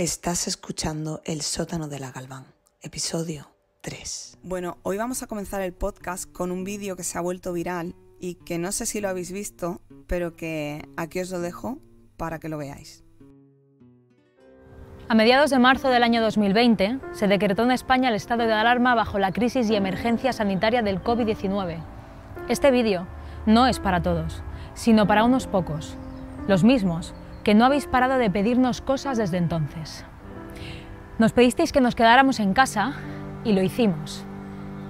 Estás escuchando El sótano de la Galván, episodio 3. Bueno, hoy vamos a comenzar el podcast con un vídeo que se ha vuelto viral y que no sé si lo habéis visto, pero que aquí os lo dejo para que lo veáis. A mediados de marzo del año 2020 se decretó en España el estado de alarma bajo la crisis y emergencia sanitaria del COVID-19. Este vídeo no es para todos, sino para unos pocos, los mismos que no habéis parado de pedirnos cosas desde entonces. Nos pedisteis que nos quedáramos en casa y lo hicimos.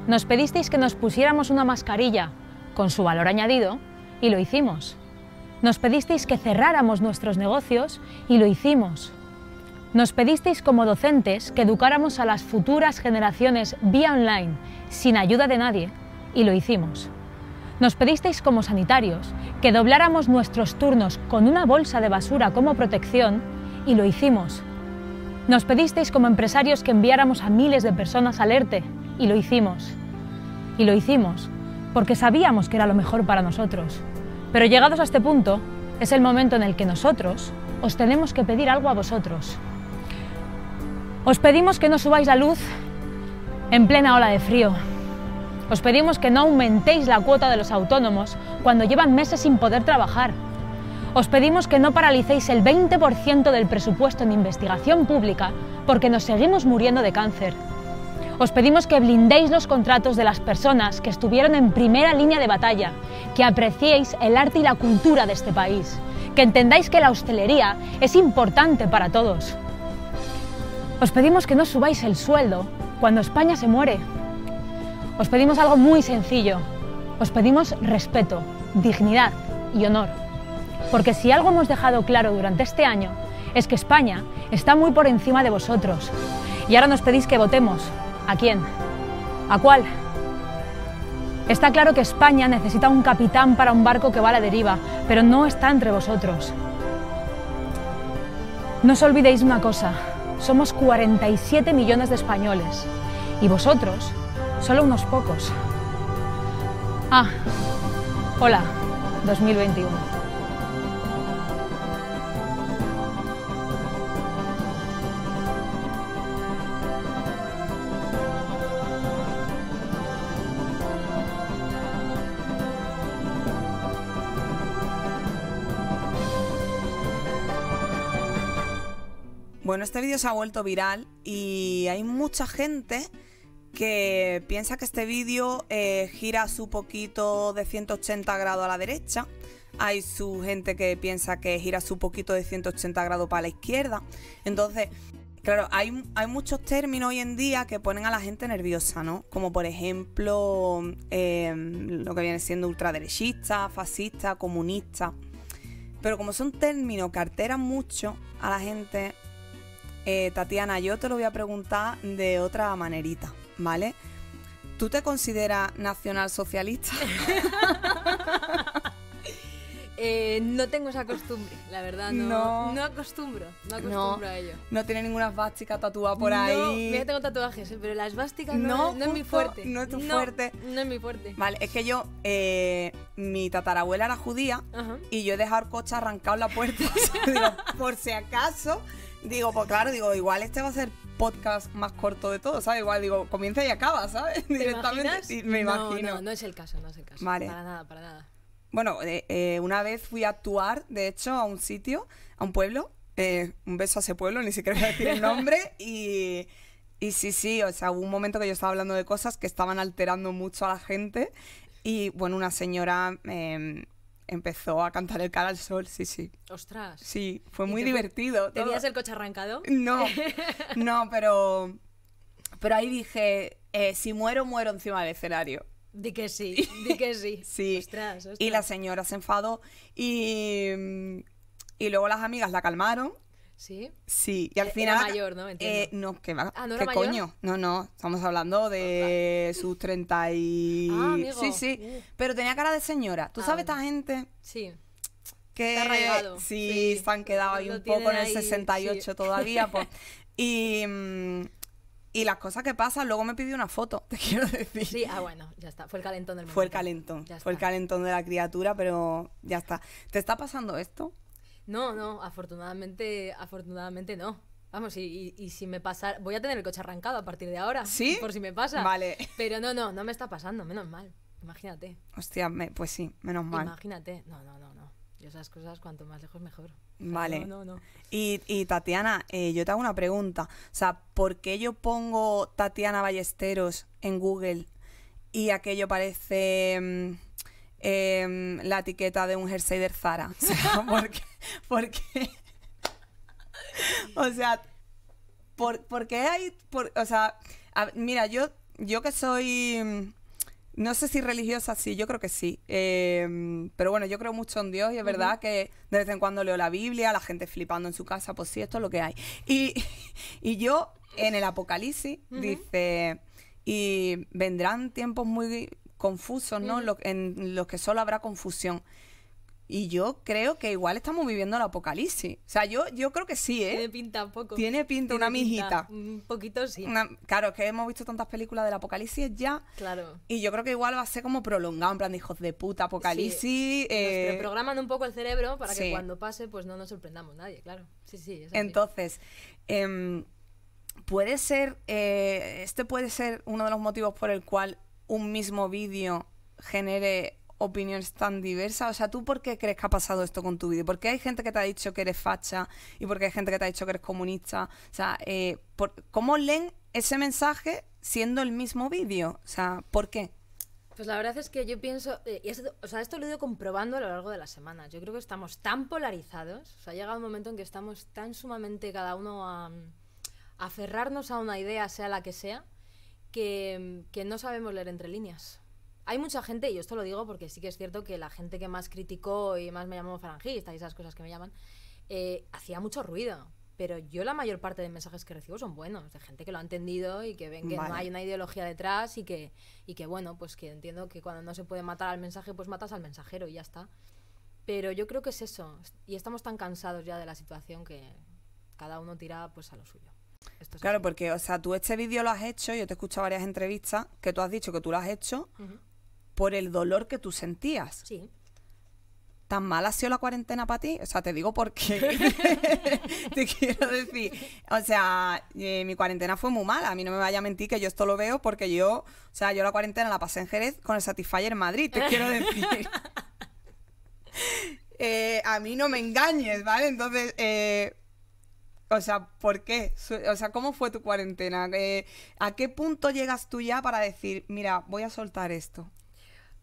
Nos pedisteis que nos pusiéramos una mascarilla con su valor añadido y lo hicimos. Nos pedisteis que cerráramos nuestros negocios y lo hicimos. Nos pedisteis como docentes que educáramos a las futuras generaciones vía online, sin ayuda de nadie, y lo hicimos. Nos pedisteis como sanitarios que dobláramos nuestros turnos con una bolsa de basura como protección y lo hicimos. Nos pedisteis como empresarios que enviáramos a miles de personas al y lo hicimos. Y lo hicimos porque sabíamos que era lo mejor para nosotros. Pero llegados a este punto, es el momento en el que nosotros os tenemos que pedir algo a vosotros. Os pedimos que no subáis la luz en plena ola de frío, os pedimos que no aumentéis la cuota de los autónomos cuando llevan meses sin poder trabajar. Os pedimos que no paralicéis el 20% del presupuesto en investigación pública porque nos seguimos muriendo de cáncer. Os pedimos que blindéis los contratos de las personas que estuvieron en primera línea de batalla, que apreciéis el arte y la cultura de este país, que entendáis que la hostelería es importante para todos. Os pedimos que no subáis el sueldo cuando España se muere, os pedimos algo muy sencillo. Os pedimos respeto, dignidad y honor. Porque si algo hemos dejado claro durante este año es que España está muy por encima de vosotros. Y ahora nos pedís que votemos. ¿A quién? ¿A cuál? Está claro que España necesita un capitán para un barco que va a la deriva, pero no está entre vosotros. No os olvidéis una cosa, somos 47 millones de españoles y vosotros Solo unos pocos. Ah, hola, 2021. Bueno, este vídeo se ha vuelto viral y hay mucha gente que piensa que este vídeo eh, gira su poquito de 180 grados a la derecha. Hay su gente que piensa que gira su poquito de 180 grados para la izquierda. Entonces, claro, hay, muchos términos hoy en día que ponen a la gente nerviosa, ¿no? Como por ejemplo em, lo que viene siendo ultraderechista, fascista, comunista. Pero como son términos que alteran mucho a la gente, eh, Tatiana, yo te lo voy a preguntar de otra manerita. ¿vale? ¿Tú te consideras nacional socialista? Eh, no tengo esa costumbre, la verdad, no. acostumbro, no acostumbro a ello. No tiene ninguna esvástica tatuada por no, ahí. Mira, tengo tatuajes, eh, pero las básticas no, no, es mi fuerte. No es tu fuerte. No es mi fuerte. Vale, es que yo, eh, mi tatarabuela era judía y yo he dejado el coche arrancado en la puerta por si acaso Digo, pues claro, digo, igual este va a ser podcast más corto de todo, ¿sabes? Igual digo, comienza y acaba, ¿sabes? Directamente. me imagino. No, no es el caso, no es el caso. Vale. Para nada, para nada. Bueno, eh, eh, una vez fui a actuar, de hecho, a un sitio, a un pueblo. Eh, un beso a ese pueblo, ni siquiera voy a decir el nombre. y, y sí, sí, o sea, hubo un momento que yo estaba hablando de cosas que estaban alterando mucho a la gente. Y bueno, una señora em, empezó a cantar el cara al sol, sí, sí. Ostras. Sí, fue muy divertido. ¿Tenías el coche arrancado? No, no, pero, pero ahí dije, eh, si muero, muero encima del escenario. Di que sí, di que sí. sí. Ostras, ostras. Y la señora se enfadó y, y luego las amigas la calmaron ¿Sí? Sí, y al eh, final... mayor, ¿no? Eh, ah, no, ¿qué, va, ¿qué coño? No, no, estamos hablando de ah, sus 30 y... Ah, sí, sí, uh. pero tenía cara de señora. ¿Tú sabes esta gente? Sí. Que sí, sí, se han quedado ahí un poco en el 68 todavía, pues. Y... Mm, y las cosas que pasan, luego me pidió una foto, te quiero decir. Sí, ah, bueno, ya está. Fue el calentón del mundo. Fue el calentón. Fue el calentón de la criatura, pero ya está. ¿Te está pasando esto? No, no, afortunadamente, afortunadamente no. Vamos, y, y, si me pasa, voy a tener el coche arrancado a partir de ahora. ¿Sí? Por si me pasa. Vale. Pero no, no, no me está pasando, menos mal. Imagínate. Hostia, me, pues sí, menos mal. Imagínate. No, no, no, no. Yo esas cosas cuanto más lejos mejor. Vale. No, no, no. Y, y, Tatiana, eh, yo te hago una pregunta. O sea, ¿por qué yo pongo Tatiana Ballesteros en Google y aquello parece... Mm, Em, la etiqueta de un jersey de Zara. O sea, porque... o sea, por, porque hay... o sea, mira, yo, yo que soy... Mm, no sé si religiosa, sí, yo creo que sí. Em, pero bueno, yo creo mucho en Dios y es verdad que de vez en cuando leo la Biblia, la gente flipando en su casa, pues sí, esto es lo que hay. Y, yo en el Apocalipsis dice, y vendrán tiempos muy confusos, ¿no? Lo, en los que solo habrá confusión. Y yo creo que igual estamos viviendo el apocalipsis. O sea, yo, yo creo que sí, ¿eh? Tiene pinta un poco. Tiene pinta una mijita. Un poquito sí. claro, es que hemos visto tantas películas del apocalipsis ya. Claro. Y yo creo que igual va a ser como prolongado, en plan de hijos de puta, apocalipsis. Sí. Eh, reprograman un poco el cerebro para que cuando pase, pues no nos sorprendamos nadie, claro. Sí, sí. Es Entonces, em, puede ser. Eh, este puede ser uno de los motivos por el cual un mismo vídeo genere opiniones tan diversas? O sea, ¿tú por qué crees que ha pasado esto con tu vídeo? ¿Por qué hay gente que te ha dicho que eres facha y por qué hay gente que te ha dicho que eres comunista? O sea, eh, ¿cómo leen ese mensaje siendo el mismo vídeo? O sea, ¿por qué? Pues la verdad es que yo pienso, eh, o sea, esto lo he ido comprobando a lo largo de las semanas. Yo creo que estamos tan polarizados, o sea, ha llegado un momento en que estamos tan sumamente cada uno a mm, aferrarnos a una idea, sea la que sea, que, no sabemos leer entre líneas. Hay mucha gente, y esto lo digo porque sí que es cierto que la gente que más criticó y más me llamó farangista y esas cosas que me llaman, eh, hacía mucho ruido. Pero yo la mayor parte de mensajes que recibo son buenos, de gente que lo ha entendido y que ven que no hay una ideología detrás y que, y que, bueno, pues que entiendo que cuando no se puede matar al mensaje, pues matas al mensajero y ya está. Pero yo creo que es eso. Y estamos tan cansados ya de la situación que cada uno tira pues a lo suyo claro, porque, o sea, tú este vídeo lo has hecho, yo te he escuchado varias entrevistas que tú has dicho que tú lo has hecho por el dolor que tú sentías. Sí. ¿Tan mala ha sido la cuarentena para ti? O sea, te digo por qué. te quiero decir. O sea, eh, mi cuarentena fue muy mala. A mí no me vaya a mentir que yo esto lo veo porque yo, o sea, yo la cuarentena la pasé en Jerez con el Satisfyer Madrid, te quiero decir. Eh, a mí no me engañes, ¿vale? Entonces, eh, o sea, ¿por qué? O sea, ¿cómo fue tu cuarentena? Eh, ¿A qué punto llegas tú ya para decir, mira, voy a soltar esto?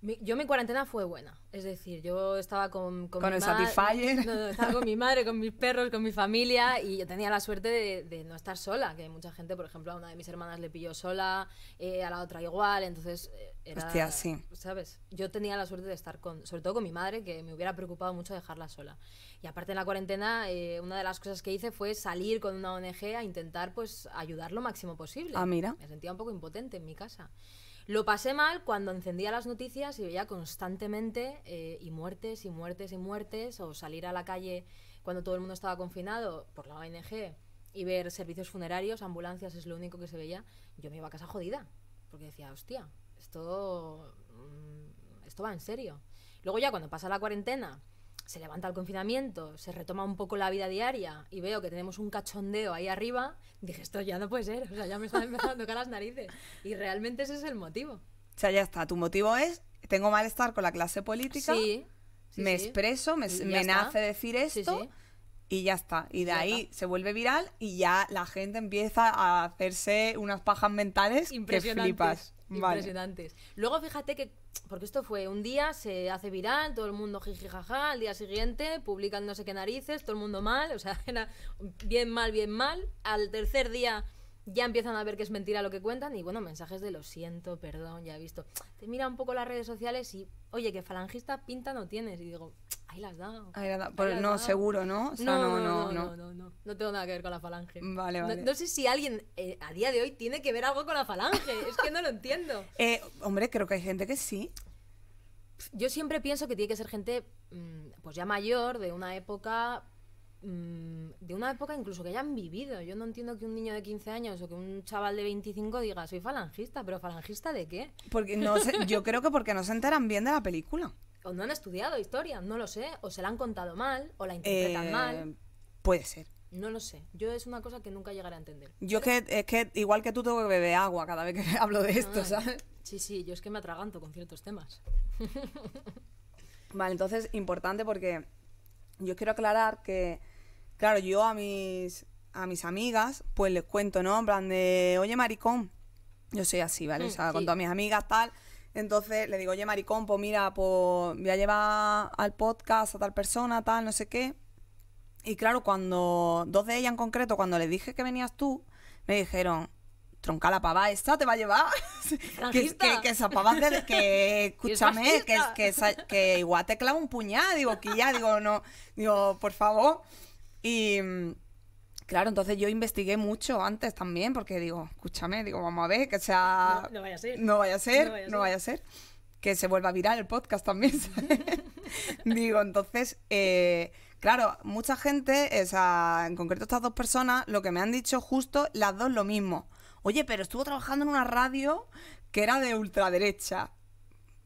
Mi, yo mi cuarentena fue buena, es decir, yo estaba con... Con, mi No, estaba con mi madre, con mis perros, con mi familia y yo tenía la suerte de, no estar sola, que mucha gente, por ejemplo, a una de mis hermanas le pilló sola, eh, a la otra igual, entonces... Eh, era, Hostia, sí. ¿Sabes? Yo tenía la suerte de estar con, sobre todo con mi madre, que me hubiera preocupado mucho dejarla sola. Y aparte en la cuarentena, eh, una de las cosas que hice fue salir con una ONG a intentar pues ayudar lo máximo posible. Ah, mira. Me sentía un poco impotente en mi casa. Lo pasé mal cuando encendía las noticias y veía constantemente eh, y muertes y muertes y muertes, o salir a la calle cuando todo el mundo estaba confinado por la ONG y ver servicios funerarios, ambulancias, es lo único que se veía. Yo me iba a casa jodida, porque decía, hostia, esto, mm, esto va en serio. Luego ya cuando pasa la cuarentena se levanta el confinamiento, se retoma un poco la vida diaria y veo que tenemos un cachondeo ahí arriba, dije, esto ya no puede ser, o sea, ya me están empezando a tocar las narices. Y realmente ese es el motivo. O sea, ya está, tu motivo es, tengo malestar con la clase política, me expreso, me, nace decir esto. Y ya está. Y de ahí se vuelve viral y ya la gente empieza a hacerse unas pajas mentales que flipas. Impresionantes. Luego fíjate que porque esto fue un día, se hace viral, todo el mundo jaja, al día siguiente publican no sé qué narices, todo el mundo mal, o sea, era bien mal, bien mal. Al tercer día ya empiezan a ver que es mentira lo que cuentan y bueno, mensajes de lo siento, perdón, ya he visto. Te mira un poco las redes sociales y, oye, que falangista pinta no tienes. Y digo, ahí las da. Ahí no, seguro, ¿no? no, no, no, no, tengo nada que ver con la falange. Vale, vale. No, sé si alguien eh, a día de hoy tiene que ver algo con la falange. es que no lo entiendo. Eh, hombre, creo que hay gente que sí. Yo siempre pienso que tiene que ser gente, mm, pues ya mayor, de una época Mm, de una época incluso que hayan vivido. Yo no entiendo que un niño de 15 años o que un chaval de 25 diga, soy falangista, pero falangista de qué? Porque no sé yo creo que porque no se enteran bien de la película. O no han estudiado historia, no lo sé, o se la han contado mal, o la interpretan eh, mal. Puede ser. No lo sé. Yo es una cosa que nunca llegaré a entender. Yo es que, es que igual que tú tengo que beber agua cada vez que hablo de esto, ¿sabes? Sí, sí, yo es que me atraganto con ciertos temas. Vale, entonces importante porque yo quiero aclarar que, claro, yo a mis, a mis amigas, pues les cuento, ¿no? En plan de, oye, maricón, yo soy así, ¿vale? o mm, sea, con todas mis amigas, tal. Entonces le digo, oye, maricón, pues mira, pues voy a llevar al podcast a tal persona, tal, no sé qué. Y claro, cuando, dos de ellas en concreto, cuando les dije que venías tú, me dijeron, tronca la pava esta te va a llevar. que, que, esa de, que escúchame, que, igual te clavo un puñado digo, que ya, digo, no, digo, por favor. Y mm, claro, entonces yo investigué mucho antes también, porque digo, escúchame, digo, vamos a ver, que sea. No, vaya a ser. No vaya a ser, no vaya a ser. que se vuelva a viral el podcast también. digo, entonces, eh, claro, mucha gente, en concreto estas dos personas, lo que me han dicho justo, las dos lo mismo. Oye, pero estuvo trabajando en una radio que era de ultraderecha.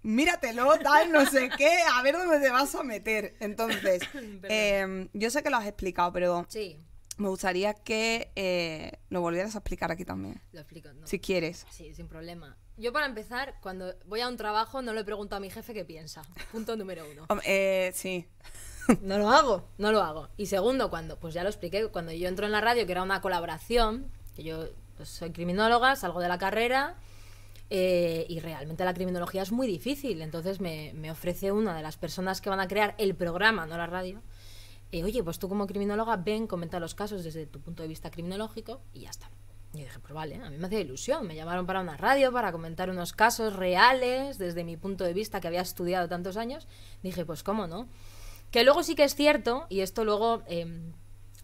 Míratelo, tal, no sé qué, a ver dónde te vas a meter. Entonces, em, yo sé que lo has explicado, pero sí. me gustaría que eh, lo volvieras a explicar aquí también. Lo explico, no. Si quieres. Sí, sin problema. Yo para empezar, cuando voy a un trabajo no le pregunto a mi jefe qué piensa. Punto número uno. eh, sí. No lo hago, no lo hago. Y segundo, cuando, pues ya lo expliqué, cuando yo entro en la radio, que era una colaboración, que yo soy criminóloga, salgo de la carrera eh, y realmente la criminología es muy difícil. Entonces me, ofrece una de las personas que van a crear el programa, no la radio. Eh, Oye, pues tú como criminóloga ven, comenta los casos desde tu punto de vista criminológico y ya está. Y dije, pues vale, a mí me hace ilusión. Me llamaron para una radio para comentar unos casos reales desde mi punto de vista que había estudiado tantos años. Dije, pues cómo no. Que luego sí que es cierto, y esto luego em,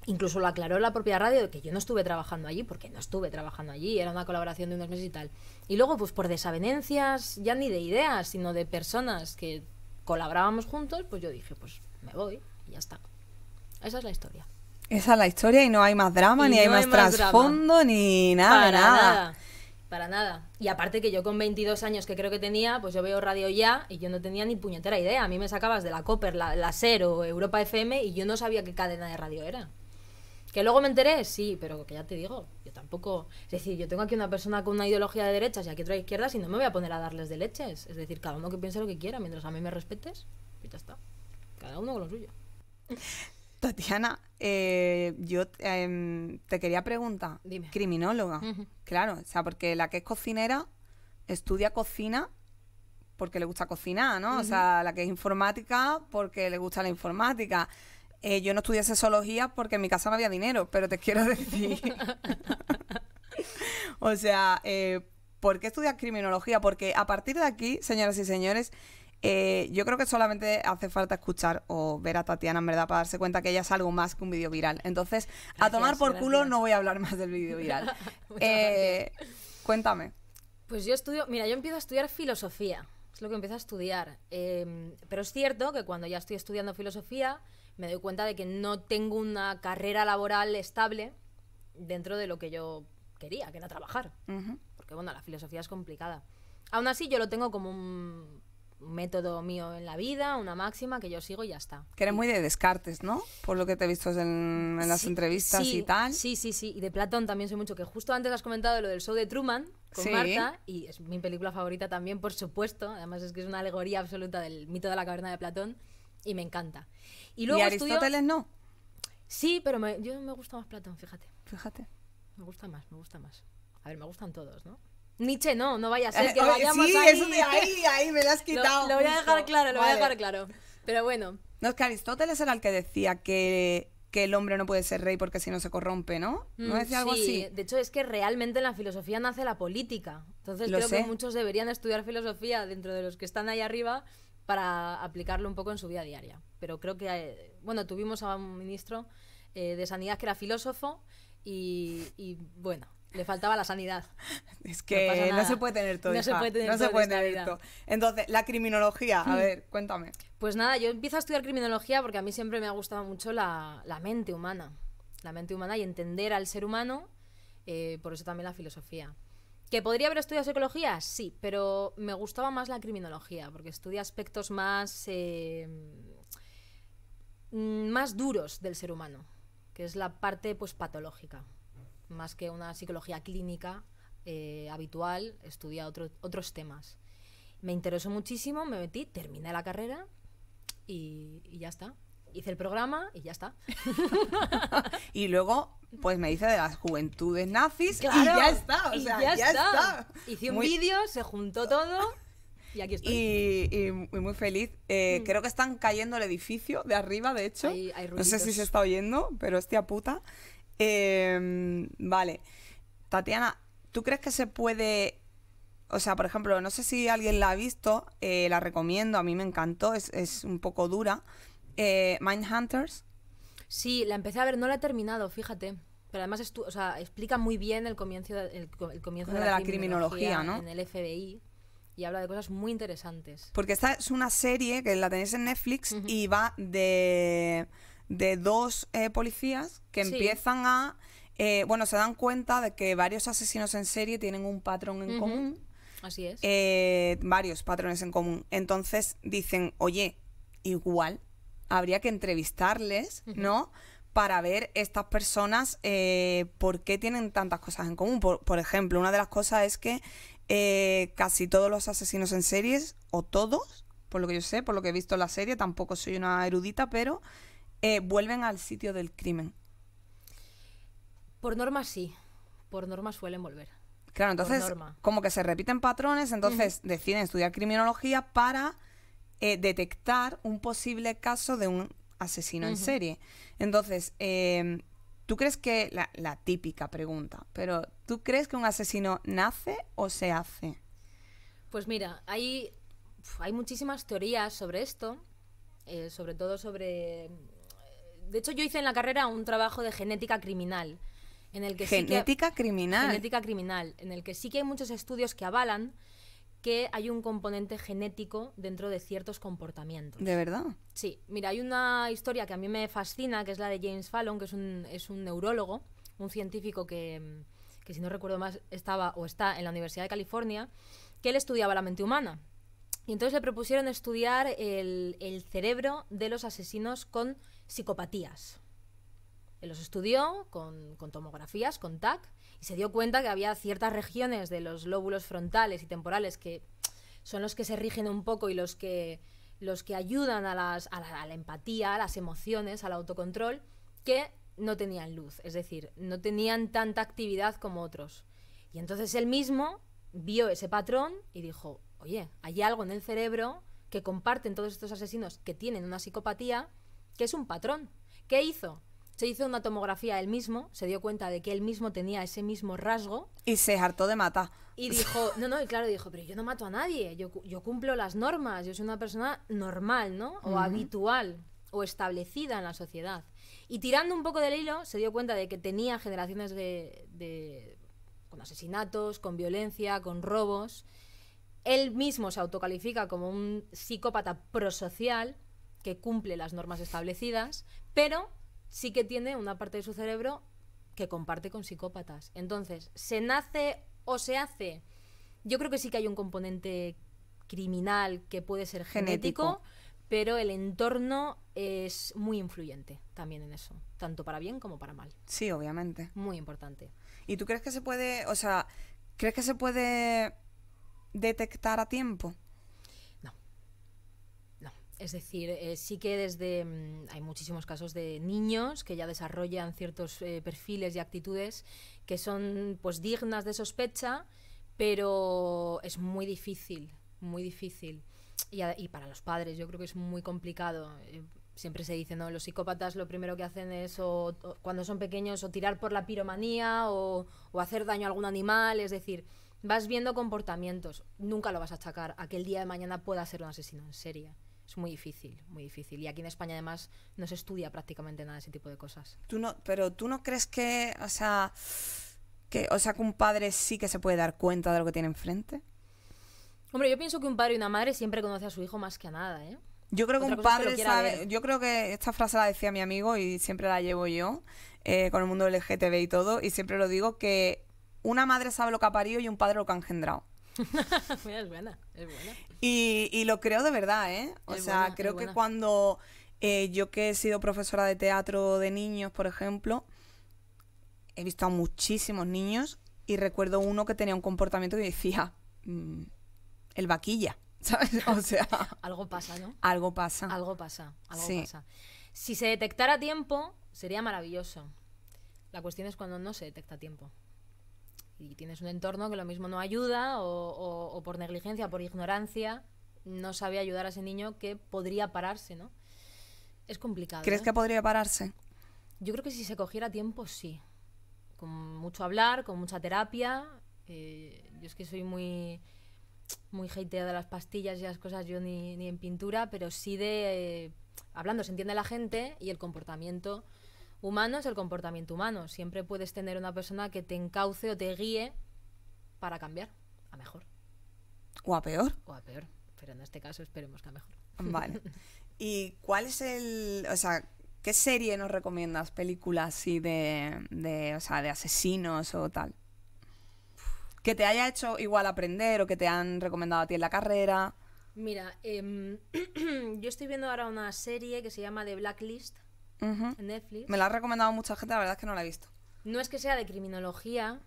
incluso lo aclaró la propia radio de que yo no estuve trabajando allí, porque no estuve trabajando allí, era una colaboración de unos meses y tal. Y luego, pues por desavenencias, ya ni de ideas, sino de personas que colaborábamos juntos, pues yo dije, pues me voy y ya está. Esa es la historia. Esa es la historia y no hay más drama, ni hay, más trasfondo, ni nada, Para nada. Para nada. Y aparte que yo con 22 años que creo que tenía, pues yo veo radio ya y yo no tenía ni puñetera idea. A mí me sacabas de la Copper, la, la o Europa FM y yo no sabía qué cadena de radio era. Que luego me enteré, sí, pero que ya te digo, yo tampoco. Es decir, yo tengo aquí una persona con una ideología de derechas y aquí otra de izquierdas y no me voy a poner a darles de leches. Es decir, cada uno que piense lo que quiera, mientras a mí me respetes, y pues ya está. Cada uno con lo suyo. Tatiana, eh, yo em, te quería preguntar, criminóloga, claro, o sea, porque la que es cocinera estudia cocina porque le gusta cocinar, ¿no? O sea, la que es informática porque le gusta la informática. Eh, yo no estudié sexología porque en mi casa no había dinero, pero te quiero decir. o sea, eh, ¿por qué estudias criminología? Porque a partir de aquí, señoras y señores, eh, yo creo que solamente hace falta escuchar o ver a Tatiana, en verdad, para darse cuenta que ella es algo más que un vídeo viral. Entonces, a tomar por culo no voy a hablar más del vídeo viral. cuéntame. Pues yo estudio, mira, yo empiezo a estudiar filosofía, es lo que empiezo a estudiar. Em, pero es cierto que cuando ya estoy estudiando filosofía, me doy cuenta de que no tengo una carrera laboral estable dentro de lo que yo quería, que era trabajar. Porque bueno, la filosofía es complicada. Aún así, yo lo tengo como un método mío en la vida, una máxima que yo sigo y ya está. Que eres muy de Descartes, ¿no? Por lo que te he visto en, las entrevistas y tal. Sí, sí, sí. Y de Platón también soy mucho, que justo antes has comentado lo del show de Truman con Marta, y es mi película favorita también, por supuesto. Además es que es una alegoría absoluta del mito de la caverna de Platón y me encanta. Y luego Aristóteles no. Sí, pero me, yo me gusta más Platón, fíjate. Fíjate. Me gusta más, me gusta más. A ver, me gustan todos, ¿no? Nietzsche no, no vaya a ser eh, que vayamos sí, Eso de ahí, ahí me lo has quitado. Lo, voy a dejar claro, lo voy a dejar claro. Pero bueno. No, es que Aristóteles era el que decía que, que el hombre no puede ser rey porque si no se corrompe, ¿no? ¿No mm, decía algo sí. así? de hecho es que realmente en la filosofía nace la política. Entonces creo que muchos deberían estudiar filosofía dentro de los que están ahí arriba para aplicarlo un poco en su vida diaria. Pero creo que, eh, bueno, tuvimos a un ministro eh, de Sanidad que era filósofo y, bueno. Le faltaba la sanidad. Es que no, se puede tener todo. No se puede tener, todo, Entonces, la criminología, a hmm. ver, cuéntame. Pues nada, yo empiezo a estudiar criminología porque a mí siempre me ha gustado mucho la, mente humana. La mente humana y entender al ser humano. Eh, por eso también la filosofía. ¿Que podría haber estudiado psicología? Sí, pero me gustaba más la criminología, porque estudia aspectos más. Em, mm, más duros del ser humano, que es la parte pues patológica. Más que una psicología clínica eh, habitual, estudia otros temas. Me interesó muchísimo, me metí, terminé la carrera y ya está hice el programa y ya está. y luego, pues me dice de las juventudes nazis y ya está. ya, está. Hice un vídeo, se juntó todo. Y aquí estoy. Y, muy feliz. Eh, mm. Creo que están cayendo el edificio de arriba, de hecho. no sé si se está oyendo, pero hostia puta. Em, vale. Tatiana, ¿tú crees que se puede o sea, por ejemplo, no sé si alguien la ha visto, eh, la recomiendo, a mí me encantó, es, es un poco dura, eh, Mindhunters. Sí, la empecé a ver, no la he terminado, fíjate. Pero además explica muy bien el comienzo de, de, la, criminología, ¿no? en el FBI y habla de cosas muy interesantes. Porque esta es una serie que la tenéis en Netflix y va de, dos eh, policías que empiezan a... Eh, bueno, se dan cuenta de que varios asesinos en serie tienen un patrón en común. Así es. Eh, varios patrones en común. Entonces dicen, oye, igual habría que entrevistarles, ¿no? Para ver estas personas eh, por qué tienen tantas cosas en común. Por, ejemplo, una de las cosas es que eh, casi todos los asesinos en series, o todos, por lo que yo sé, por lo que he visto en la serie, tampoco soy una erudita, pero eh, vuelven al sitio del crimen. Por norma sí, por norma suelen volver. Claro, entonces como que se repiten patrones, entonces deciden estudiar criminología para eh, detectar un posible caso de un asesino en serie. Entonces, eh, ¿tú crees que, la, típica pregunta, pero ¿tú crees que un asesino nace o se hace? Pues mira, hay, hay muchísimas teorías sobre esto, eh, sobre todo sobre... De hecho, yo hice en la carrera un trabajo de genética criminal. En el que criminal. Genética criminal, en el que sí que hay muchos estudios que avalan que hay un componente genético dentro de ciertos comportamientos. ¿De verdad? Sí. Mira, hay una historia que a mí me fascina, que es la de James Fallon, que es un, neurólogo, un científico que, si no recuerdo más, estaba o está en la Universidad de California, que él estudiaba la mente humana. Y entonces le propusieron estudiar el, cerebro de los asesinos con psicopatías. Él los estudió con, con tomografías, con TAC, y se dio cuenta que había ciertas regiones de los lóbulos frontales y temporales que son los que se rigen un poco y los que, los que ayudan a, la, a la empatía, a las emociones, al autocontrol, que no tenían luz, es decir, no tenían tanta actividad como otros. Y entonces él mismo vio ese patrón y dijo, oye, hay algo en el cerebro que comparten todos estos asesinos que tienen una psicopatía, que es un patrón. ¿Qué hizo? Se hizo una tomografía él mismo, se dio cuenta de que él mismo tenía ese mismo rasgo. Y se hartó de matar. Y dijo, no, no, y claro, dijo, pero yo no mato a nadie, yo, cumplo las normas, yo soy una persona normal, ¿no? O habitual, o establecida en la sociedad. Y tirando un poco del hilo, se dio cuenta de que tenía generaciones de, de con asesinatos, con violencia, con robos. Él mismo se autocalifica como un psicópata prosocial que cumple las normas establecidas, pero sí que tiene una parte de su cerebro que comparte con psicópatas. Entonces, ¿se nace o se hace? Yo creo que sí que hay un componente criminal que puede ser genético, pero el entorno es muy influyente también en eso, tanto para bien como para mal. Sí, obviamente. Muy importante. ¿Y tú crees que se puede, o sea, crees que se puede detectar a tiempo? Es decir, eh, sí que desde mm, hay muchísimos casos de niños que ya desarrollan ciertos eh, perfiles y actitudes que son pues dignas de sospecha, pero es muy difícil, muy difícil. Y, para los padres yo creo que es muy complicado. Eh, siempre se dice, ¿no? Los psicópatas lo primero que hacen es, cuando son pequeños, o tirar por la piromanía o, hacer daño a algún animal. Es decir, vas viendo comportamientos. Nunca lo vas a achacar aquel día de mañana pueda ser un asesino en serie es muy difícil, muy difícil. Y aquí en España además no se estudia prácticamente nada de ese tipo de cosas. Tú no, pero tú no crees que, o sea, que, o sea, que un padre sí que se puede dar cuenta de lo que tiene enfrente. Hombre, yo pienso que un padre y una madre siempre conocen a su hijo más que a nada, ¿eh? Yo creo que un padre sabe. Yo creo que esta frase la decía mi amigo y siempre la llevo yo eh, con el mundo LGTB y todo. Y siempre lo digo que una madre sabe lo que ha parido y un padre lo que ha engendrado. es buena, Y, lo creo de verdad, ¿eh? O sea, creo que cuando eh, yo que he sido profesora de teatro de niños, por ejemplo, he visto a muchísimos niños y recuerdo uno que tenía un comportamiento que decía, mm, el vaquilla, ¿sabes? O sea... algo pasa, ¿no? Algo pasa. Algo pasa, algo pasa. Si se detectara a tiempo, sería maravilloso. La cuestión es cuando no se detecta a tiempo y tienes un entorno que lo mismo no ayuda o, por negligencia, por ignorancia, no sabe ayudar a ese niño que podría pararse, ¿no? Es complicado. ¿Crees ¿eh? que podría pararse? Yo creo que si se cogiera tiempo, sí. Con mucho hablar, con mucha terapia. Eh, yo es que soy muy muy hatea de las pastillas y las cosas, yo ni, ni en pintura, pero sí de... Eh, hablando se entiende la gente y el comportamiento humano es el comportamiento humano. Siempre puedes tener una persona que te encauce o te guíe para cambiar a mejor. O a peor. O a peor. Pero en este caso esperemos que a mejor. Vale. ¿Y cuál es el. O sea, ¿qué serie nos recomiendas? Películas así de. de o sea, de asesinos o tal. Que te haya hecho igual aprender o que te han recomendado a ti en la carrera. Mira, em, yo estoy viendo ahora una serie que se llama The Blacklist Netflix. Me la ha recomendado mucha gente, la verdad es que no la he visto. No es que sea de criminología,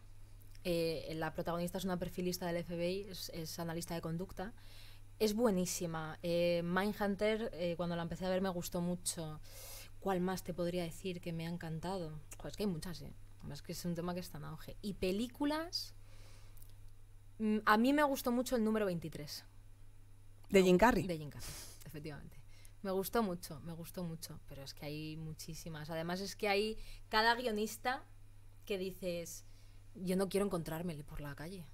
eh, la protagonista es una perfilista del FBI, es, analista de conducta. Es buenísima. Eh, Mindhunter, eh, cuando la empecé a ver, me gustó mucho. ¿Cuál más te podría decir que me ha encantado? es que hay muchas, ¿eh? Es que es un tema que está en auge. Y películas. Mm, a mí me gustó mucho el número 23. ¿De Jim Carrey? De Jim Carrey, efectivamente. Me gustó mucho, me gustó mucho, pero es que hay muchísimas. Además es que hay cada guionista que dices, yo no quiero encontrármele por la calle.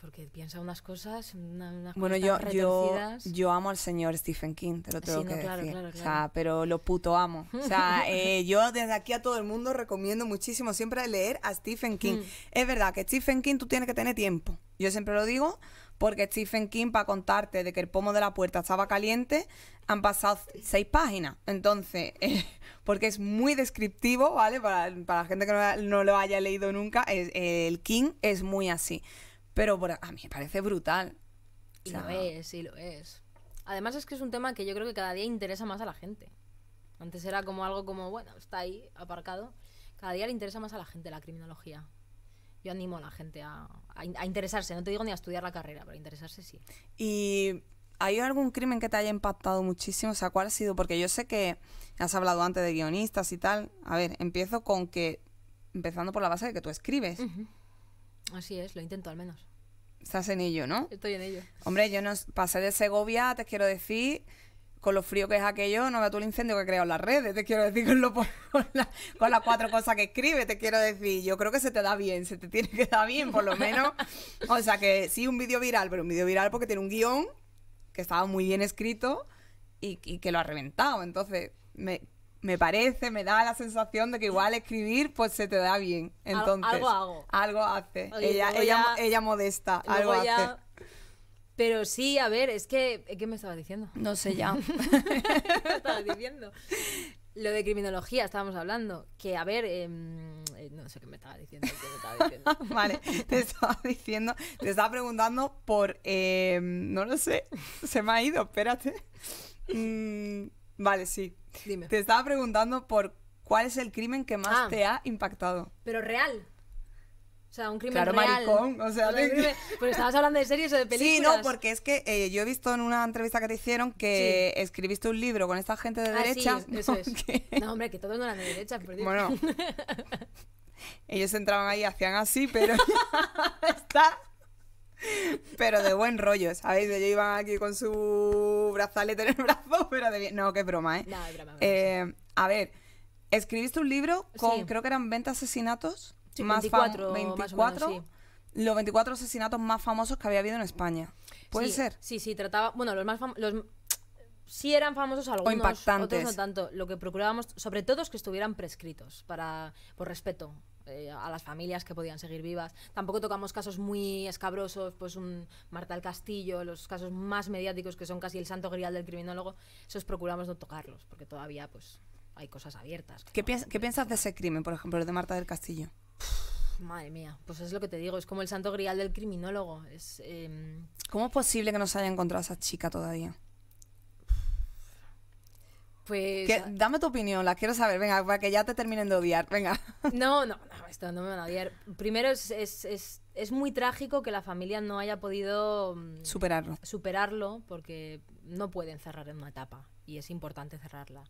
Porque piensa unas cosas, una, unas bueno, yo, yo, yo, amo al señor Stephen King, te lo tengo O sea, pero lo puto amo. O sea, eh, yo desde aquí a todo el mundo recomiendo muchísimo siempre leer a Stephen King. Mm. Es verdad que Stephen King tú tienes que tener tiempo. Yo siempre lo digo porque Stephen King, para contarte de que el pomo de la puerta estaba caliente, han pasado seis páginas. Entonces, eh, porque es muy descriptivo, ¿vale? Para, la gente que no, lo haya leído nunca, el King es muy así. Pero a mí me parece brutal. Y lo es, y lo es. Además es que es un tema que yo creo que cada día interesa más a la gente. Antes era como algo como, bueno, está ahí, aparcado. Cada día le interesa más a la gente la criminología yo animo a la gente a, interesarse, no te digo ni a estudiar la carrera, pero a interesarse sí. ¿Y hay algún crimen que te haya impactado muchísimo? O sea, ¿cuál ha sido? Porque yo sé que has hablado antes de guionistas y tal. A ver, empiezo con que, empezando por la base de que tú escribes. Así es, lo intento al menos. Estás en ello, ¿no? Estoy en ello. Hombre, yo no pasé de Segovia, te quiero decir, con lo frío que es aquello, no veo tú el incendio que creado en las redes, te quiero decir, con, las cuatro cosas que escribe, te quiero decir, yo creo que se te da bien, se te tiene que dar bien, por lo menos. O sea que sí, un vídeo viral, pero un vídeo viral porque tiene un guión que estaba muy bien escrito y, que lo ha reventado. Entonces, me, parece, me da la sensación de que igual escribir, pues se te da bien. Entonces, algo, hago. Algo hace. ella, ella, ella modesta, algo hace. Pero sí, a ver, es que. Eh, ¿Qué me estabas diciendo? No sé ya. ¿Qué diciendo? Lo de criminología estábamos hablando, que a ver, em, eh, no sé qué me estaba diciendo. vale, te estaba diciendo, te estaba preguntando por, em, no lo sé, se me ha ido, espérate. Mm, vale, sí. Dime. Te estaba preguntando por cuál es el crimen que más ah. te ha impactado. Pero real. O sea, un crimen claro, real. maricón. O sea, Pero estabas hablando de series o de películas. Sí, no, porque es que eh, yo he visto en una entrevista que te hicieron que escribiste un libro con esta gente de ah, derecha. eso es. No, hombre, que todos no eran de derecha, por Bueno. ellos entraban ahí, y hacían así, pero. Está. Pero de buen rollo, ¿sabéis? Ellos iban aquí con su brazalete en el brazo, pero de bien. No, qué broma, ¿eh? No, es broma. Eh, a ver, escribiste un libro con, creo que eran 20 asesinatos más 24, 24 los 24 asesinatos más famosos que había habido en España. ¿Puede ser? Sí, sí, trataba, bueno, los más famosos, sí eran famosos algunos, impactantes. otros no tanto. Lo que procurábamos, sobre todo, es que estuvieran prescritos para, por respeto eh, a las familias que podían seguir vivas. Tampoco tocamos casos muy escabrosos, pues un Marta del Castillo, los casos más mediáticos que son casi el santo grial del criminólogo, esos procuramos no tocarlos, porque todavía pues hay cosas abiertas. ¿Qué, ¿qué piensas de ese crimen, por ejemplo, el de Marta del Castillo? madre mía, pues es lo que te digo, es como el santo grial del criminólogo. Es, em, ¿Cómo es posible que no se haya encontrado a esa chica todavía? Pues. dame tu opinión, la quiero saber, venga, para que ya te terminen de odiar, venga. No, no, no, esto no me van a odiar. Primero, es, es muy trágico que la familia no haya podido. Mm, superarlo. Superarlo, porque no pueden cerrar en una etapa y es importante cerrarla.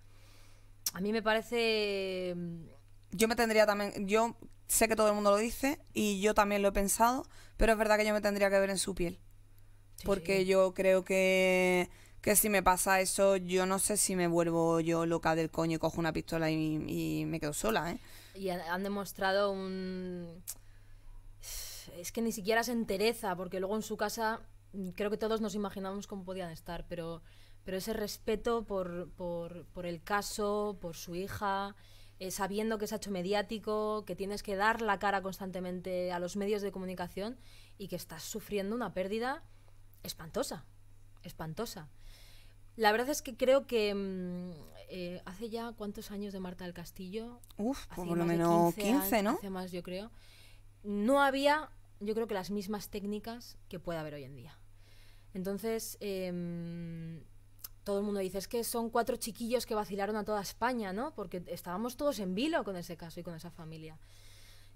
A mí me parece mm, yo me tendría también, yo sé que todo el mundo lo dice y yo también lo he pensado, pero es verdad que yo me tendría que ver en su piel. porque yo creo que, que si me pasa eso, yo no sé si me vuelvo yo loca del coño y cojo una pistola y, me quedo sola, ¿eh? Y han demostrado un... Es que ni siquiera se entereza, porque luego en su casa creo que todos nos imaginamos cómo podían estar, pero, pero ese respeto por, por el caso, por su hija, eh, sabiendo que es hecho mediático, que tienes que dar la cara constantemente a los medios de comunicación y que estás sufriendo una pérdida espantosa, espantosa. La verdad es que creo que mm, eh, hace ya cuántos años de Marta del Castillo. Uf, hace pues por lo menos 15, ¿no? Hace más, yo creo. No había, yo creo que las mismas técnicas que puede haber hoy en día. Entonces, em, todo el mundo dice, es que son cuatro chiquillos que vacilaron a toda España, ¿no? Porque estábamos todos en vilo con ese caso y con esa familia.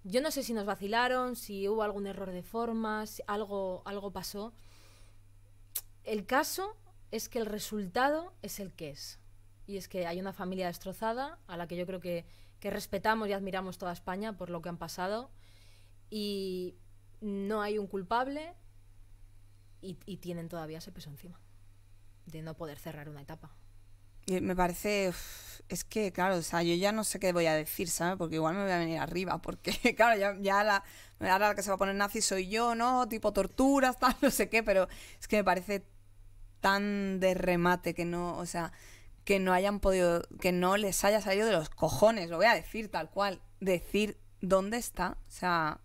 Yo no sé si nos vacilaron, si hubo algún error de forma, si algo, algo pasó. El caso es que el resultado es el que es. Y es que hay una familia destrozada a la que yo creo que, respetamos y admiramos toda España por lo que han pasado. Y no hay un culpable y tienen todavía ese peso encima de no poder cerrar una etapa. Eh, me parece, es que claro, o sea, yo ya no sé qué voy a decir, ¿sabes? Porque igual me voy a venir arriba, porque claro, ya, ya la, ahora la que se va a poner nazi soy yo, ¿no? Tipo torturas, tal, no sé qué, pero es que me parece tan de remate que no, o sea, que no hayan podido, que no les haya salido de los cojones, lo voy a decir tal cual, decir dónde está, o sea...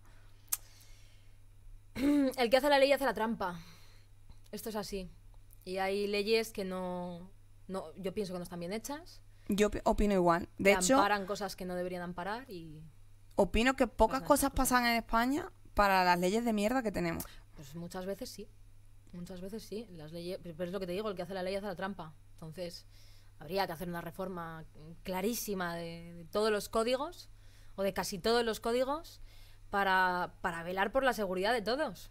El que hace la ley hace la trampa. Esto es así. Y hay leyes que no, no yo pienso que no están bien hechas. Yo opino igual. De hecho, amparan cosas que no deberían amparar y opino que pocas cosas pasan en España para las leyes de mierda que tenemos. Pues muchas veces sí. Muchas veces sí, las leyes, pero es lo que te digo, el que hace la ley hace la trampa. Entonces, habría que hacer una reforma clarísima de, de todos los códigos o de casi todos los códigos para, para velar por la seguridad de todos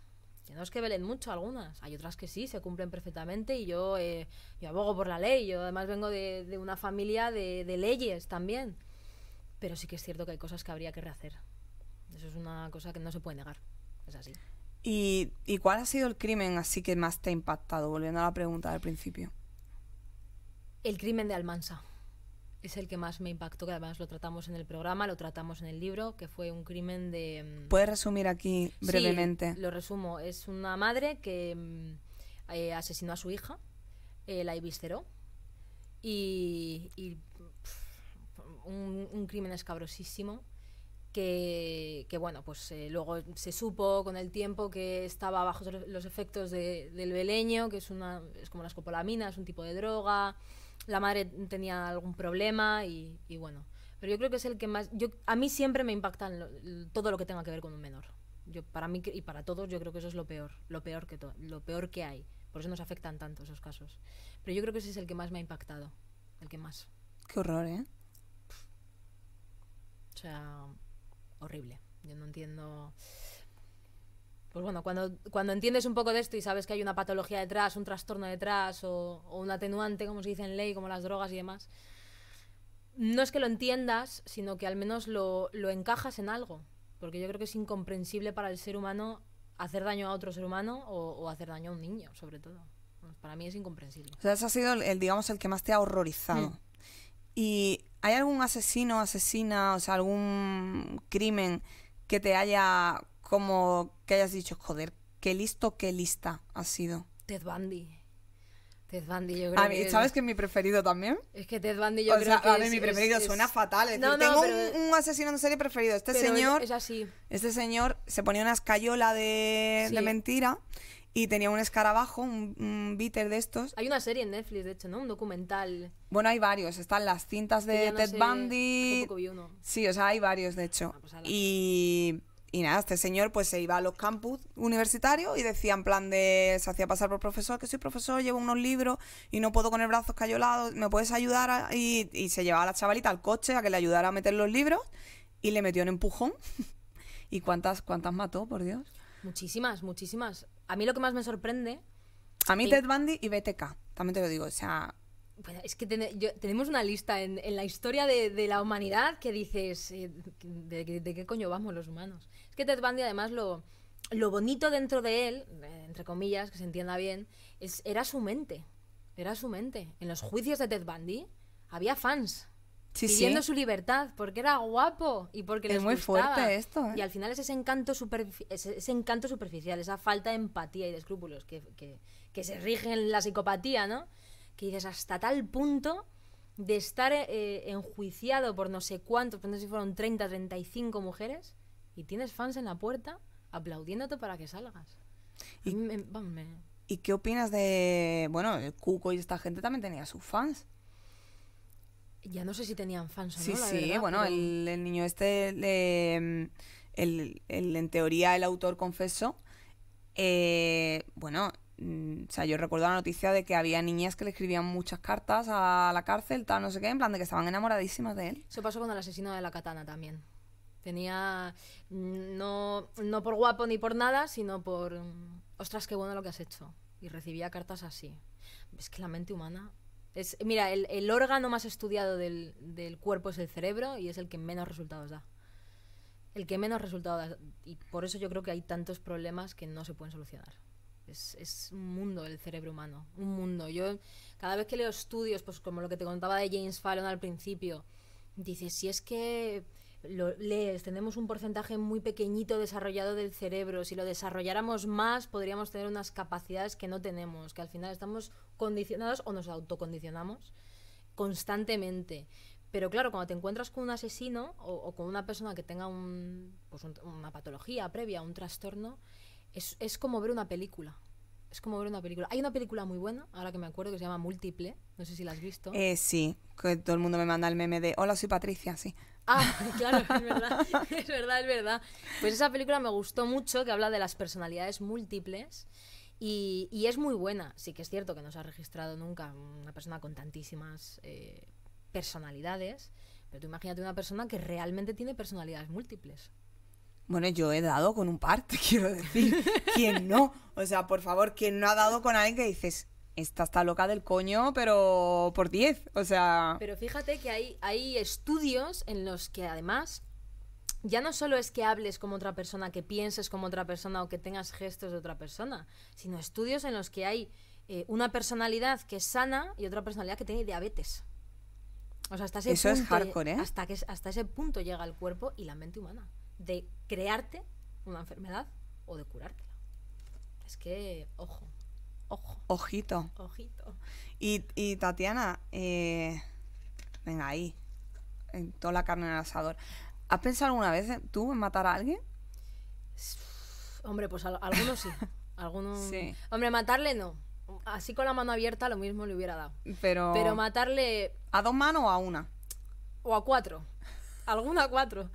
no es que velen mucho algunas, hay otras que sí, se cumplen perfectamente y yo, eh, yo abogo por la ley, yo además vengo de, una familia de, leyes también, pero sí que es cierto que hay cosas que habría que rehacer. Eso es una cosa que no se puede negar, es así. ¿Y, y cuál ha sido el crimen así que más te ha impactado, volviendo a la pregunta del principio? El crimen de Almansa es el que más me impactó, que además lo tratamos en el programa, lo tratamos en el libro, que fue un crimen de... Mm, ¿Puedes resumir aquí brevemente? lo resumo. Es una madre que mm, eh, asesinó a su hija, eh, la evisceró y, un, crimen escabrosísimo. Que, que bueno, pues eh, luego se supo con el tiempo que estaba bajo los efectos de, del beleño, que es, una, es como la escopolamina, es un tipo de droga, la madre tenía algún problema y, bueno. Pero yo creo que es el que más... Yo, a mí siempre me impacta todo lo que tenga que ver con un menor. Yo, para mí y para todos yo creo que eso es lo peor, lo peor que, lo peor que hay. Por eso nos afectan tanto esos casos. Pero yo creo que ese es el que más me ha impactado. El que más. Qué horror, ¿eh? O sea, horrible. Yo no entiendo... Pues bueno, cuando, cuando entiendes un poco de esto y sabes que hay una patología detrás, un trastorno detrás o, un atenuante, como se dice en ley, como las drogas y demás, no es que lo entiendas, sino que al menos lo, encajas en algo. Porque yo creo que es incomprensible para el ser humano hacer daño a otro ser humano o, hacer daño a un niño, sobre todo. Para mí es incomprensible. O sea, ese ha sido el, digamos, el que más te ha horrorizado. Mm. ¿Y hay algún asesino, asesina, o sea, algún crimen que te haya como que hayas dicho, joder, qué listo, qué lista has sido. Ted Bundy. Ted Bundy, yo creo ¿Sabes que es mi preferido también? Es que Ted Bundy yo creo que a mi preferido suena fatal. no, tengo un, asesino en serie preferido. Este señor... Es así. Este señor se ponía una escayola de, mentira y tenía un escarabajo, un, un, de estos. Hay una serie en Netflix, de hecho, ¿no? Un documental. Bueno, hay varios. Están las cintas de Ted Bundy. uno. Sí, o sea, hay varios, de hecho. Ah, pues y y nada, este señor pues se iba a los campus universitarios y decía en plan de, se hacía pasar por profesor, que soy profesor, llevo unos libros y no puedo con el brazo escayolado, ¿me puedes ayudar? Y, se llevaba a la chavalita al coche a que le ayudara a meter los libros y le metió un empujón. ¿Y cuántas, cuántas mató, por Dios? Muchísimas, muchísimas. A mí lo que más me sorprende... A mí Ted Bundy y BTK, también te lo digo, o sea, pues, es que tenemos una lista en, la historia de, la humanidad que dices, eh, de, qué coño vamos los humanos? Es que Ted Bundy además lo, lo bonito dentro de él, eh, entre comillas, que se entienda bien, era su mente, era su mente. En los juicios de Ted Bundy había fans sí, pidiendo su libertad porque era guapo y porque es muy gustaba. fuerte esto. ¿eh? Y al final es ese encanto, ese, encanto superficial, esa falta de empatía y de escrúpulos que, que, que se rigen en la psicopatía, ¿no? que dices hasta tal punto de estar eh, eh, enjuiciado por no sé cuántos, no sé si fueron 30, 35 mujeres, y tienes fans en la puerta aplaudiéndote para que salgas. Y, qué opinas de, bueno, el Cuco y esta gente también tenía sus fans? Ya no sé si tenían fans o no. La sí, sí, bueno, el, niño este, em, en teoría el autor confesó, eh, bueno, Mm, o sea, yo recuerdo la noticia de que había niñas que le escribían muchas cartas a la cárcel, tal, no sé qué, en plan de que estaban enamoradísimas de él. Eso pasó con el asesino de la katana también. Tenía. Mm, no, no por guapo ni por nada, sino por. Mm, ostras, qué bueno lo que has hecho. Y recibía cartas así. Es que la mente humana. Es, mira, el, órgano más estudiado del, del cuerpo es el cerebro y es el que menos resultados da. El que menos resultados da. Y por eso yo creo que hay tantos problemas que no se pueden solucionar. Es, un mundo el cerebro humano, un mundo. Yo cada vez que leo estudios, pues como lo que te contaba de James Fallon al principio, dices, si es que lo lees, tenemos un porcentaje muy pequeñito desarrollado del cerebro, si lo desarrolláramos más podríamos tener unas capacidades que no tenemos, que al final estamos condicionados o nos autocondicionamos constantemente. Pero claro, cuando te encuentras con un asesino o, con una persona que tenga un, pues una patología previa, un trastorno, es, es como ver una película. Es como ver una película. Hay una película muy buena, ahora que me acuerdo, que se llama Múltiple. No sé si la has visto. Eh, sí, que todo el mundo me manda el meme de Hola, soy Patricia, sí. Ah, claro, es verdad. es verdad, es verdad. Pues esa película me gustó mucho, que habla de las personalidades múltiples. Y, y es muy buena. Sí que es cierto que no se ha registrado nunca una persona con tantísimas eh, personalidades. Pero tú imagínate una persona que realmente tiene personalidades múltiples. Bueno, yo he dado con un par, te quiero decir. ¿Quién no? O sea, por favor, ¿quién no ha dado con alguien que dices, esta está loca del coño, pero por 10? O sea. Pero fíjate que hay, hay estudios en los que además ya no solo es que hables como otra persona, que pienses como otra persona o que tengas gestos de otra persona, sino estudios en los que hay eh, una personalidad que es sana y otra personalidad que tiene diabetes. O sea, hasta ese Eso es ¿eh? Hasta, que, hasta ese punto llega el cuerpo y la mente humana de crearte una enfermedad o de curártela. Es que, ojo, ojo. Ojito. Ojito. Y, Tatiana, eh, venga ahí, en toda la carne en el asador. ¿Has pensado alguna vez tú en matar a alguien? Hombre, pues a, algunos sí. Algunos... Hombre, matarle no. Así con la mano abierta lo mismo le hubiera dado. Pero... Pero matarle... ¿A dos manos o a una? O a cuatro. Alguna a cuatro.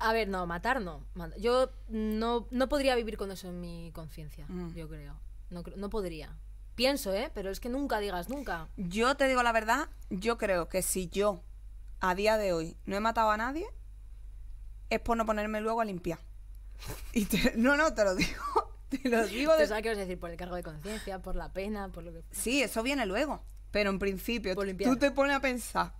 A ver, no, matar no. Yo no, no podría vivir con eso en mi conciencia, mm. yo creo. No, no podría. Pienso, ¿eh? Pero es que nunca digas nunca. Yo te digo la verdad, yo creo que si yo a día de hoy no he matado a nadie, es por no ponerme luego a limpiar. Y no, no, te lo digo. Te lo digo qué os decir? Por el cargo de conciencia, por la pena, por lo que... Sí, eso viene luego. Pero en principio, tú te pones a pensar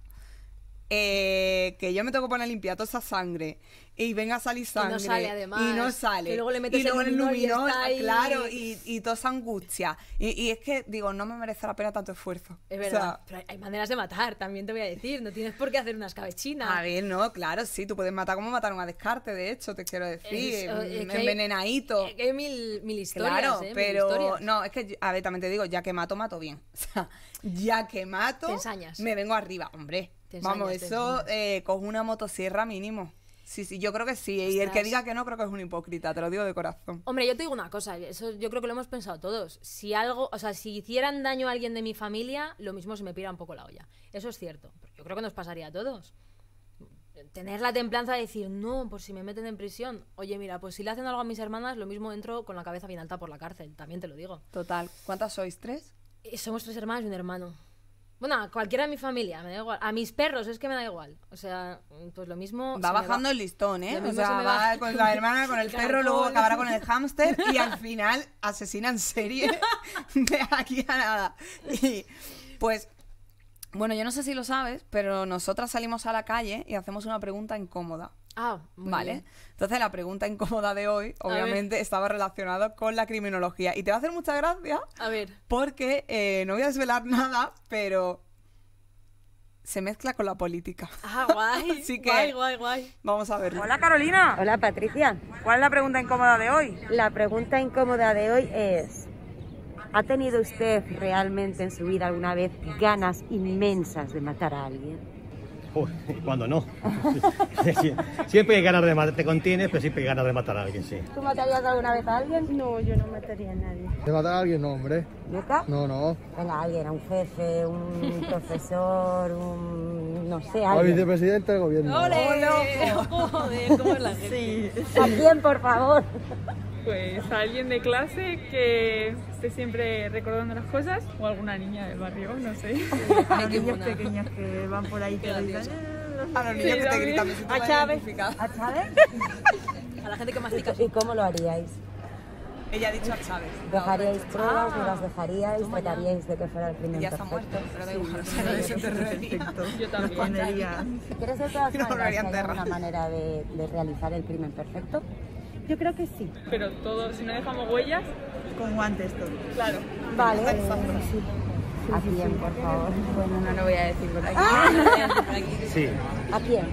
eh, que yo me tengo que poner a limpiar toda esa sangre, y venga a salir sangre. Y no sale además. Y no sale. luego le metes y luego el luminoso y claro, y, toda esa angustia. Y, es que, digo, no me merece la pena tanto esfuerzo. Es verdad. pero hay maneras de matar, también te voy a decir. No tienes por qué hacer unas cabechinas. A ver, no, claro, sí, tú puedes matar como matar a Descarte, de hecho, te quiero decir. Mm, envenenadito. mil, mil historias. Claro, ¿eh? pero no, es que, a ver, también te digo, ya que mato, mato bien. O sea, ya que mato, me vengo arriba. Hombre, Vamos, eso, con eh, cojo una motosierra mínimo. Sí, sí, yo creo que sí. Y el que diga que no, creo que es un hipócrita, te lo digo de corazón. Hombre, yo te digo una cosa, eso yo creo que lo hemos pensado todos. Si algo, o sea, si hicieran daño a alguien de mi familia, lo mismo se me pira un poco la olla. Eso es cierto. Yo creo que nos pasaría a todos. Tener la templanza de decir, no, por si me meten en prisión. Oye, mira, pues si le hacen algo a mis hermanas, lo mismo entro con la cabeza bien alta por la cárcel, también te lo digo. Total. ¿Cuántas sois? ¿Tres? Eh, somos tres hermanas y un hermano. Bueno, a cualquiera de mi familia, me da igual. A mis perros es que me da igual. O sea, pues lo mismo. Va bajando el listón, ¿eh? o sea, va, va, con la hermana, con el perro, luego acabará con el hámster y al final asesina en serie de aquí a nada. Y pues. Bueno, yo no sé si lo sabes, pero nosotras salimos a la calle y hacemos una pregunta incómoda. Ah, vale. Entonces la pregunta incómoda de hoy, obviamente, estaba relacionada con la criminología. Y te va a hacer mucha gracia. A ver. Porque eh, no voy a desvelar nada, pero se mezcla con la política. Ah, guay. Así que guay, guay, guay. Vamos a ver Hola Carolina. Hola Patricia. ¿Cuál es la pregunta incómoda de hoy? La pregunta incómoda de hoy es, ¿ha tenido usted realmente en su vida alguna vez ganas inmensas de matar a alguien? cuando no. siempre hay ganas de matar, te contienes, pero siempre hay ganas de matar a alguien, sí. ¿Tú matarías alguna vez a alguien? No, yo no mataría a nadie. ¿De matar a alguien? No, hombre. No, no. Venga, alguien, a un jefe, un profesor, un... no sé, alguien. vicepresidente del gobierno. ¡Ole! ¡Ole! ¡Joder! ¿Cómo es la gente? Sí. ¿A por favor? Pues a alguien de clase que esté siempre recordando las cosas o alguna niña del barrio, no sé. a las niñas pequeñas que van por ahí que A eh, los ah, niños que te gritan. A Chávez. A Chávez. a la gente que mastica. ¿Y cómo lo haríais? Ella ha dicho a Chávez. ¿Dejaríais pruebas? ¿No las dejaríais? ¿Trataríais de que fuera el crimen Ya está muerto, yo, también. ¿Quieres de una manera de realizar el crimen perfecto? Yo creo que sí. Pero todo, si no dejamos huellas. Con guantes todo. Claro. Vale. ¿A quién, por favor? Bueno, no lo voy a decir por aquí. Ah. Sí ¿A quién?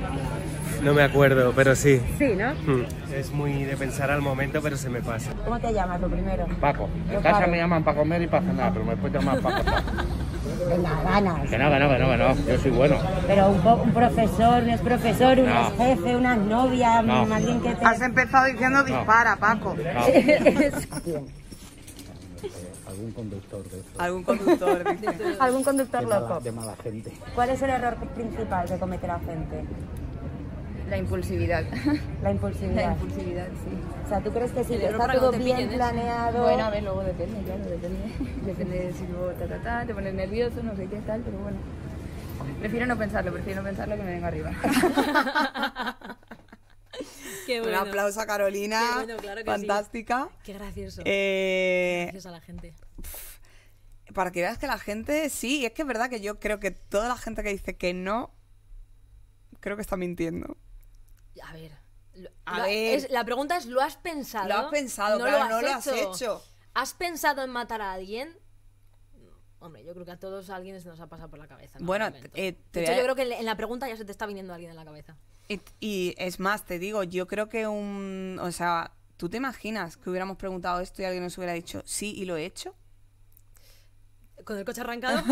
No me acuerdo, pero sí. Sí, ¿no? Mm. Es muy de pensar al momento, pero se me pasa. ¿Cómo te llamas lo primero? Paco. En casa me llaman para comer y para cenar, pero me puedes más Paco. Venga, ganas. Que no, que no, que no, que no. Yo soy bueno. Pero un, profesor, no es profesor, un jefe, una novia, alguien que te... Has empezado diciendo dispara, Paco. algún conductor de Algún conductor, Algún conductor loco. de mala gente. ¿Cuál es el error principal que comete la gente? La impulsividad. La impulsividad. La impulsividad, sí. O sea, ¿tú crees que si está todo bien ¿eh? planeado...? Bueno, a ver, luego depende, claro, depende. Depende de si luego ta, ta, ta, te pones nervioso, no sé qué tal, pero bueno. Prefiero no pensarlo, prefiero no pensarlo que me venga arriba. Qué bueno. Un aplauso a Carolina. Qué bueno, claro que fantástica. Qué gracioso. Eh, Gracias a la gente. Para que veas que la gente, sí, es que es verdad que yo creo que toda la gente que dice que no, creo que está mintiendo. A ver. la pregunta es, ¿lo has pensado? Lo has pensado, claro, no lo has hecho. ¿Has pensado en matar a alguien? Hombre, yo creo que a todos alguien se nos ha pasado por la cabeza. Bueno, eh, hecho, yo creo que en- la pregunta ya se te está viniendo alguien en la cabeza. Y, y es más, te digo, yo creo que un. O sea, ¿tú te imaginas que hubiéramos preguntado esto y alguien nos hubiera dicho sí y lo he hecho? Con el coche arrancado.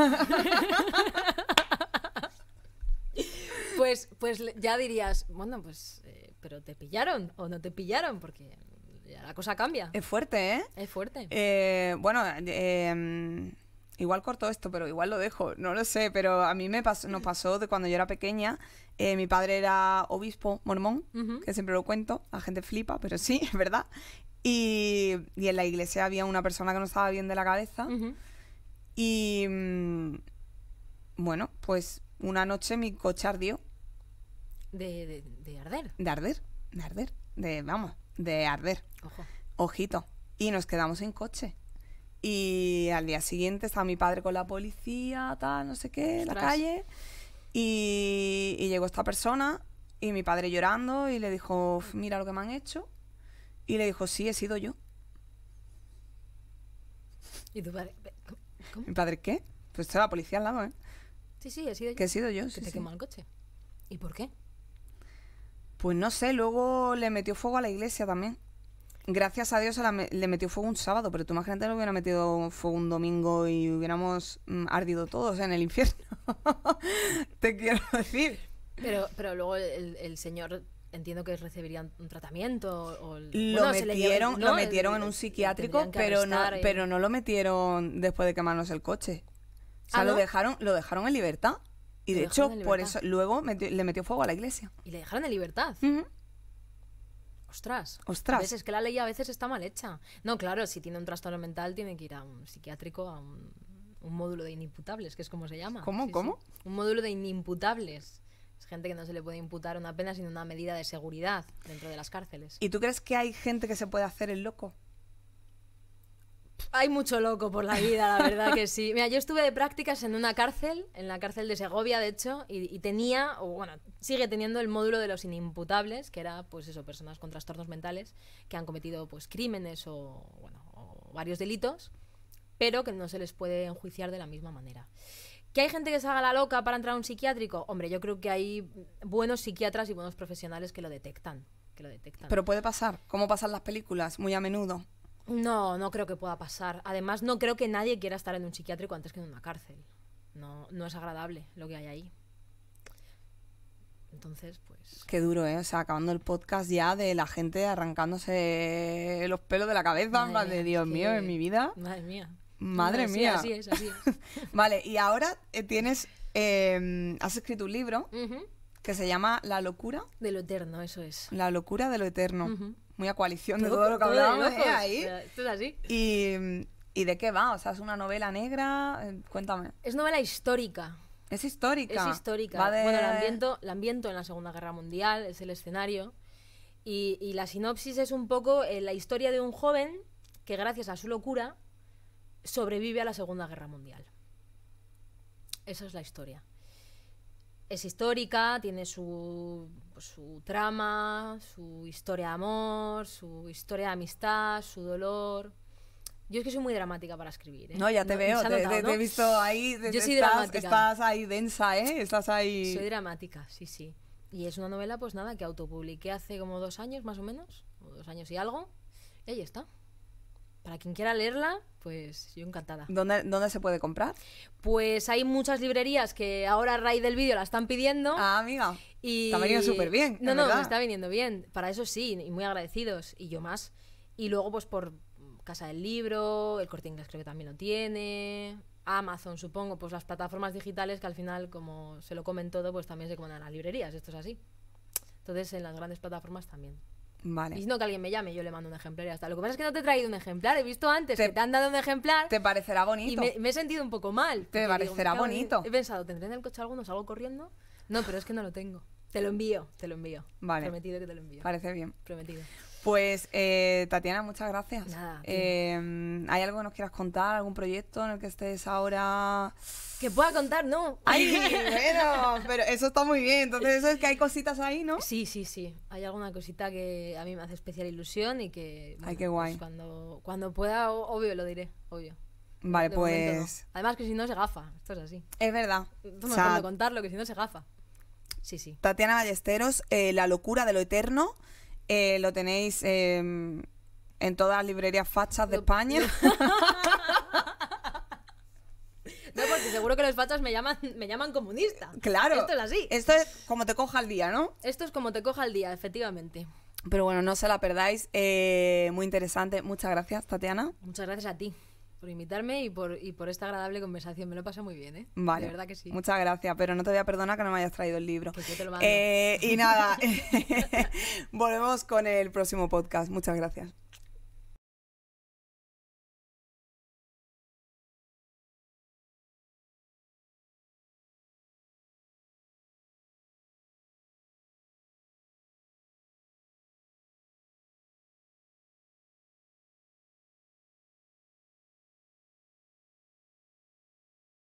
Pues, pues ya dirías, bueno, pues, eh, pero te pillaron o no te pillaron, porque la cosa cambia. Es fuerte, ¿eh? Es fuerte. Eh, bueno, em, igual corto esto, pero igual lo dejo, no lo sé, pero a mí me pasó, nos pasó de cuando yo era pequeña, eh, mi padre era obispo mormón, que siempre lo cuento, la gente flipa, pero sí, es verdad. Y, en la iglesia había una persona que no estaba bien de la cabeza y, mm, bueno, pues una noche mi coche ardió de, de, arder. De arder, de arder, de, vamos, de arder. Ojo. Ojito. Y nos quedamos en coche. Y al día siguiente estaba mi padre con la policía, tal, no sé qué, en la calle. Y, llegó esta persona y mi padre llorando y le dijo, mira lo que me han hecho. Y le dijo, sí, he sido yo. ¿Y tu padre? ¿Mi padre qué? Pues estaba la policía al lado, ¿eh? Sí, sí, he sido yo. ¿qué he sido yo, quemó el coche. ¿Y por qué? Pues no sé, luego le metió fuego a la iglesia también. Gracias a Dios le metió fuego un sábado, pero tú gente lo hubiera metido fuego un domingo y hubiéramos mm, ardido todos en el infierno. Te quiero decir. Pero, pero luego el, señor entiendo que recibirían un tratamiento o lo, metieron, lo metieron en un psiquiátrico pero no pero no lo metieron después de quemarnos el coche o sea ¿Ah, lo dejaron lo dejaron en libertad y de hecho, por eso, luego le metió fuego a la iglesia. Y le dejaron en libertad. Ostras. Ostras. A veces es que la ley a veces está mal hecha. No, claro, si tiene un trastorno mental tiene que ir a un psiquiátrico, a un, módulo de inimputables, que es como se llama. ¿Cómo? ¿Cómo? Un módulo de inimputables. Es gente que no se le puede imputar una pena sino una medida de seguridad dentro de las cárceles. ¿Y tú crees que hay gente que se puede hacer el loco? Hay mucho loco por la vida, la verdad que sí. Mira, yo estuve de prácticas en una cárcel, en la cárcel de Segovia, de hecho, y, tenía, o bueno, sigue teniendo el módulo de los inimputables, que era, pues eso, personas con trastornos mentales que han cometido, pues, crímenes o, bueno, varios delitos, pero que no se les puede enjuiciar de la misma manera. ¿Que hay gente que se haga la loca para entrar a un psiquiátrico? Hombre, yo creo que hay buenos psiquiatras y buenos profesionales que lo detectan. Que lo detectan. Pero puede pasar, como pasan las películas muy a menudo. No, no creo que pueda pasar. Además, no creo que nadie quiera estar en un psiquiátrico antes que en una cárcel. No, no es agradable lo que hay ahí. Entonces, pues. Qué duro, ¿eh? O sea, acabando el podcast ya de la gente arrancándose los pelos de la cabeza. Madre, Dios mío, en mi vida. Madre mía. Madre mía. así es, así es. vale, y ahora eh, tienes. Em, has escrito un libro que se llama La locura. De lo eterno, eso es. La locura de lo eterno muy a coalición de todo, lo que hablábamos ¿eh? ahí. Esto es así. Y, de qué va? O sea, es una novela negra. Eh, cuéntame. Es novela histórica. Es histórica. Es histórica. Bueno, la ambiento, en la Segunda Guerra Mundial, es el escenario. Y, la sinopsis es un poco eh, la historia de un joven que, gracias a su locura, sobrevive a la Segunda Guerra Mundial. Esa es la historia es histórica, tiene su, su trama, su historia de amor, su historia de amistad, su dolor. Yo es que soy muy dramática para escribir. ¿eh? No, ya te veo, te, he visto ahí. Yo estás, Estás ahí densa, ¿eh? Estás ahí. Soy dramática, sí, sí. Y es una novela, pues nada, que autopubliqué hace como dos años más o menos, o dos años y algo. Y ahí está para quien quiera leerla, pues yo encantada. ¿Dónde, ¿Dónde, se puede comprar? Pues hay muchas librerías que ahora a raíz del vídeo la están pidiendo. Ah, amiga. Y... Está viniendo súper bien. No, no, está viniendo bien. Para eso sí, y muy agradecidos. Y yo más. Y luego, pues por Casa del Libro, el Corte Inglés creo que también lo tiene. Amazon, supongo, pues las plataformas digitales que al final, como se lo comen todo, pues también se comen a las librerías. Esto es así. Entonces, en las grandes plataformas también. Vale. Y no que alguien me llame, yo le mando un ejemplar y hasta. Lo que pasa es que no te he traído un ejemplar, he visto antes te, que te han dado un ejemplar. Te parecerá bonito. Y me, he sentido un poco mal. Te parecerá bonito. He pensado, ¿tendré en el coche alguno? ¿Salgo corriendo? No, pero es que no lo tengo. Te lo envío, te lo envío. Vale. Prometido que te lo envío. Parece bien. Prometido. Pues eh, Tatiana, muchas gracias. Nada, em, ¿Hay algo que nos quieras contar? ¿Algún proyecto en el que estés ahora? Que pueda contar, no. Ay, bueno, pero eso está muy bien. Entonces, eso es que hay cositas ahí, ¿no? Sí, sí, sí. Hay alguna cosita que a mí me hace especial ilusión y que. Ay, qué pues guay. cuando, cuando pueda, obvio, lo diré, obvio. Vale, pues. Además, que si no se gafa. Esto es así. Es verdad. No o contarlo, que si no se gafa. Sí, sí. Tatiana Ballesteros, eh, La locura de lo eterno. Eh, lo tenéis em, en todas las librerías fachas de España. No, porque seguro que los fachas me llaman, me llaman comunista. claro. Esto es así. Esto es como te coja el día, ¿no? Esto es como te coja el día, efectivamente. Pero bueno, no se la perdáis. Eh, muy interesante. Muchas gracias, Tatiana. Muchas gracias a ti por invitarme y por, y por esta agradable conversación. Me lo paso muy bien, ¿eh? Vale. De verdad que sí. Muchas gracias, pero no te voy a perdonar que no me hayas traído el libro. yo te lo mando. Eh, y nada, volvemos con el próximo podcast. Muchas gracias.